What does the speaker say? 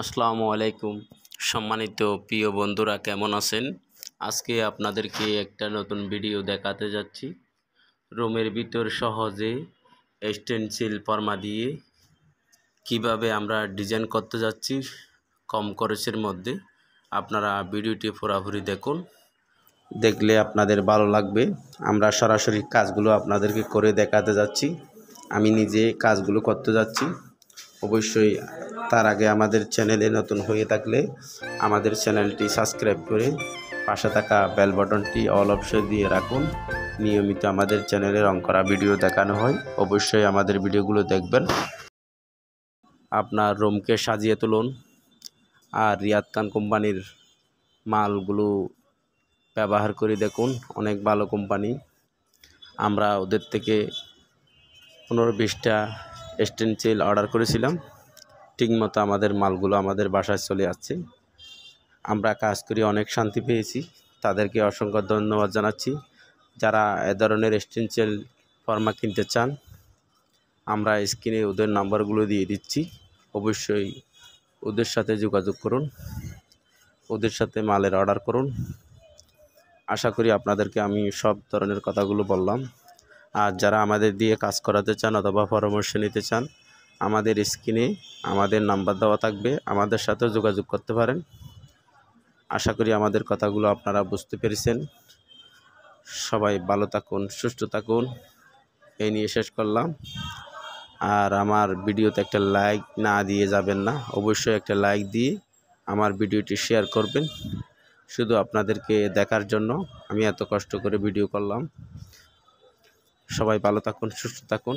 আসসালামু আলাইকুম সম্মানিত প্রিয় বন্ধুরা কেমন আছেন আজকে আপনাদেরকে একটা নতুন ভিডিও দেখাতে যাচ্ছি রুমের ভিতর সহজে স্টেনসিল ফর্মা দিয়ে কিভাবে আমরা ডিজাইন করতে যাচ্ছি কম খরচের মধ্যে আপনারা ভিডিওটি ফোরাফুরি দেখুন দেখলে আপনাদের ভালো লাগবে আমরা সরাসরি কাজগুলো আপনাদেরকে করে দেখাতে যাচ্ছি আমি নিজে কাজগুলো করতে যাচ্ছি অবশ্যই তার আগে আমাদের চ্যানেলে নতুন হয়ে থাকলে আমাদের চ্যানেলটি সাবস্ক্রাইব করে পাশে থাকা বেল বটনটি অল অপশন দিয়ে রাখুন নিয়মিত আমাদের চ্যানেলে রং করা ভিডিও দেখানো হয় অবশ্যই আমাদের ভিডিওগুলো দেখবেন আপনার রুমকে সাজিয়ে তুলুন আর রিয়াদ খান কোম্পানির মালগুলো ব্যবহার করে দেখুন অনেক ভালো কোম্পানি আমরা ওদের থেকে পনেরো বিশটা স্টেনসিল চেল অর্ডার করেছিলাম ঠিকমতো আমাদের মালগুলো আমাদের বাসায় চলে আসছে আমরা কাজ করি অনেক শান্তি পেয়েছি তাদেরকে অসংখ্য ধন্যবাদ জানাচ্ছি যারা এ ধরনের এসটেন্সিয়াল ফর্মা কিনতে চান আমরা স্ক্রিনে ওদের নাম্বারগুলো দিয়ে দিচ্ছি অবশ্যই ওদের সাথে যোগাযোগ করুন ওদের সাথে মালের অর্ডার করুন আশা করি আপনাদেরকে আমি সব ধরনের কথাগুলো বললাম আর যারা আমাদের দিয়ে কাজ করাতে চান অথবা পরামর্শ নিতে চান আমাদের স্ক্রিনে আমাদের নাম্বার দেওয়া থাকবে আমাদের সাথে যোগাযোগ করতে পারেন আশা করি আমাদের কথাগুলো আপনারা বুঝতে পেরেছেন সবাই ভালো থাকুন সুস্থ থাকুন এই নিয়ে শেষ করলাম আর আমার ভিডিওতে একটা লাইক না দিয়ে যাবেন না অবশ্যই একটা লাইক দিয়ে আমার ভিডিওটি শেয়ার করবেন শুধু আপনাদেরকে দেখার জন্য আমি এত কষ্ট করে ভিডিও করলাম সবাই ভালো থাকুন সুস্থ থাকুন